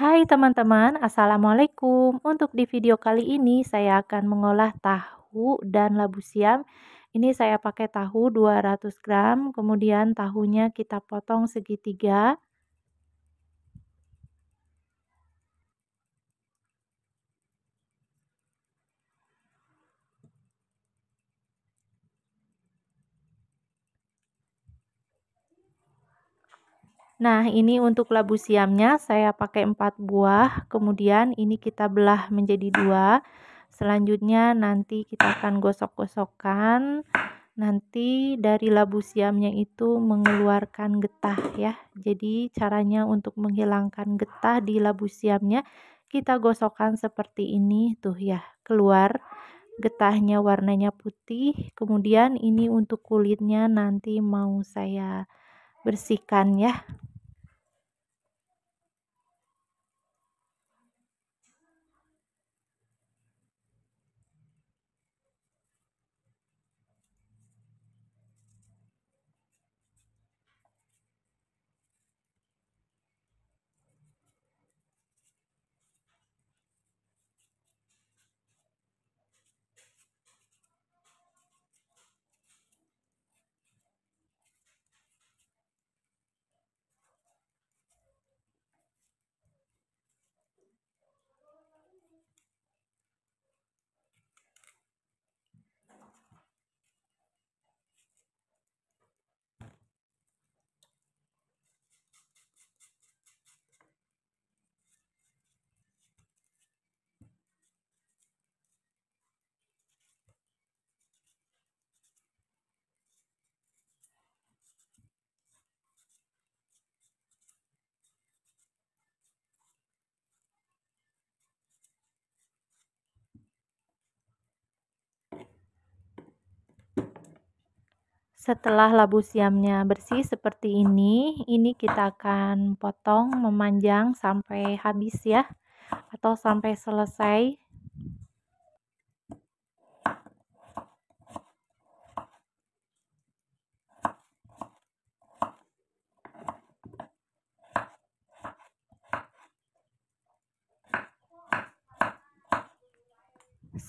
Hai teman-teman, Assalamualaikum. Untuk di video kali ini saya akan mengolah tahu dan labu siam. Ini saya pakai tahu 200 gram, kemudian tahunya kita potong segitiga. Nah, ini untuk labu siamnya saya pakai 4 buah, kemudian ini kita belah menjadi dua. Selanjutnya nanti kita akan gosok-gosokkan. Nanti dari labu siamnya itu mengeluarkan getah ya. Jadi caranya untuk menghilangkan getah di labu siamnya kita gosokkan seperti ini tuh ya, keluar getahnya warnanya putih kemudian ini untuk kulitnya nanti mau saya bersihkan ya Setelah labu siamnya bersih seperti ini, ini kita akan potong memanjang sampai habis ya, atau sampai selesai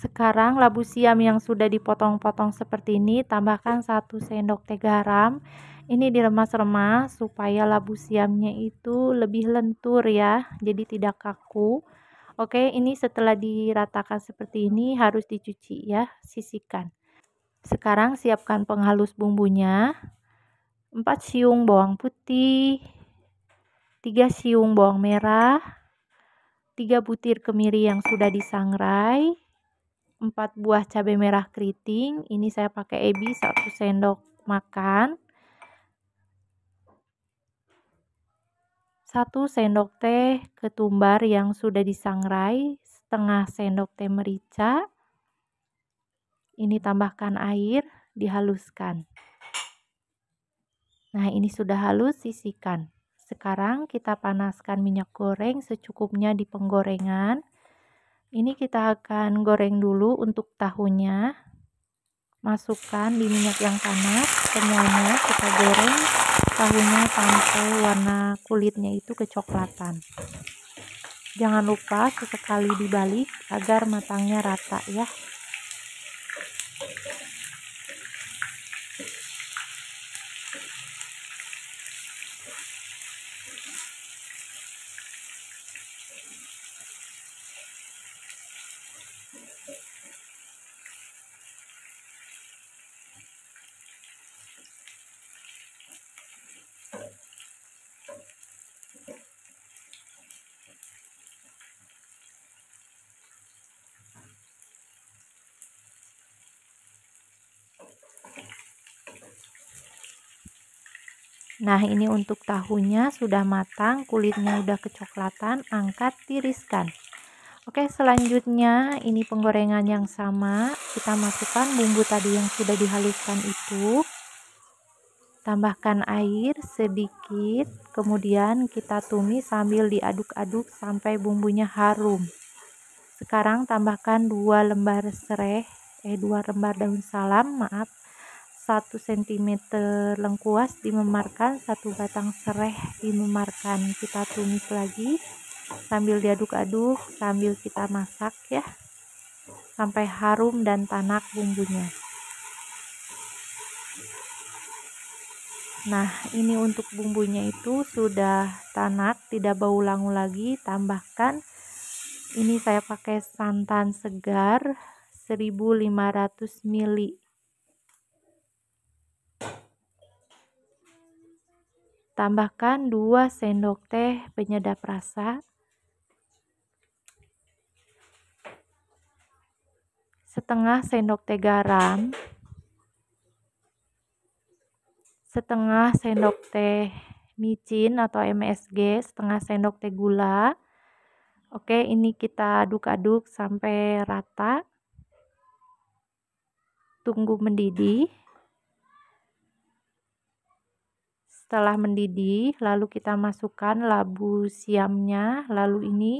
Sekarang labu siam yang sudah dipotong-potong seperti ini tambahkan 1 sendok teh garam. Ini diremas-remas supaya labu siamnya itu lebih lentur ya, jadi tidak kaku. Oke, ini setelah diratakan seperti ini harus dicuci ya, sisikan Sekarang siapkan penghalus bumbunya. 4 siung bawang putih, 3 siung bawang merah, 3 butir kemiri yang sudah disangrai, 4 buah cabai merah keriting ini saya pakai ebi 1 sendok makan 1 sendok teh ketumbar yang sudah disangrai setengah sendok teh merica ini tambahkan air dihaluskan nah ini sudah halus sisikan. sekarang kita panaskan minyak goreng secukupnya di penggorengan ini kita akan goreng dulu untuk tahunya. Masukkan di minyak yang panas semuanya kita goreng tahunya sampai warna kulitnya itu kecoklatan. Jangan lupa sesekali dibalik agar matangnya rata ya. Nah ini untuk tahunya sudah matang, kulitnya udah kecoklatan, angkat tiriskan. Oke selanjutnya ini penggorengan yang sama, kita masukkan bumbu tadi yang sudah dihaluskan itu. Tambahkan air sedikit, kemudian kita tumis sambil diaduk-aduk sampai bumbunya harum. Sekarang tambahkan 2 lembar serai, eh 2 lembar daun salam, maaf 1 cm lengkuas dimemarkan, satu batang serai dimemarkan. Kita tumis lagi sambil diaduk-aduk, sambil kita masak ya. Sampai harum dan tanak bumbunya. Nah, ini untuk bumbunya itu sudah tanak, tidak bau langu lagi. Tambahkan ini saya pakai santan segar 1500 ml Tambahkan 2 sendok teh penyedap rasa. Setengah sendok teh garam. Setengah sendok teh micin atau MSG, setengah sendok teh gula. Oke, ini kita aduk-aduk sampai rata. Tunggu mendidih. Setelah mendidih, lalu kita masukkan labu siamnya. Lalu ini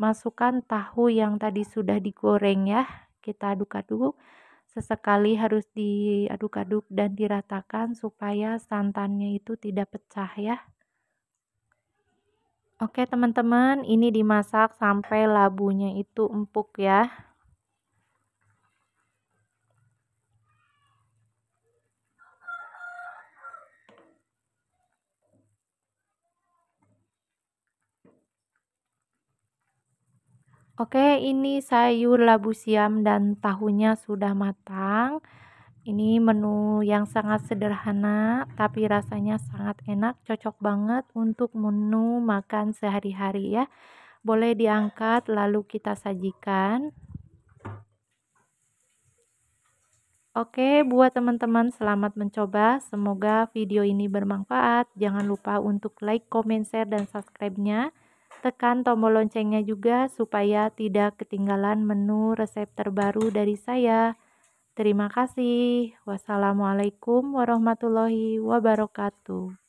masukkan tahu yang tadi sudah digoreng ya. Kita aduk-aduk. Sesekali harus diaduk-aduk dan diratakan supaya santannya itu tidak pecah ya. Oke teman-teman, ini dimasak sampai labunya itu empuk ya. Oke, ini sayur labu siam dan tahunya sudah matang. Ini menu yang sangat sederhana, tapi rasanya sangat enak, cocok banget untuk menu makan sehari-hari ya. Boleh diangkat lalu kita sajikan. Oke, buat teman-teman selamat mencoba. Semoga video ini bermanfaat. Jangan lupa untuk like, comment, share, dan subscribe-nya. Tekan tombol loncengnya juga supaya tidak ketinggalan menu resep terbaru dari saya. Terima kasih. Wassalamualaikum warahmatullahi wabarakatuh.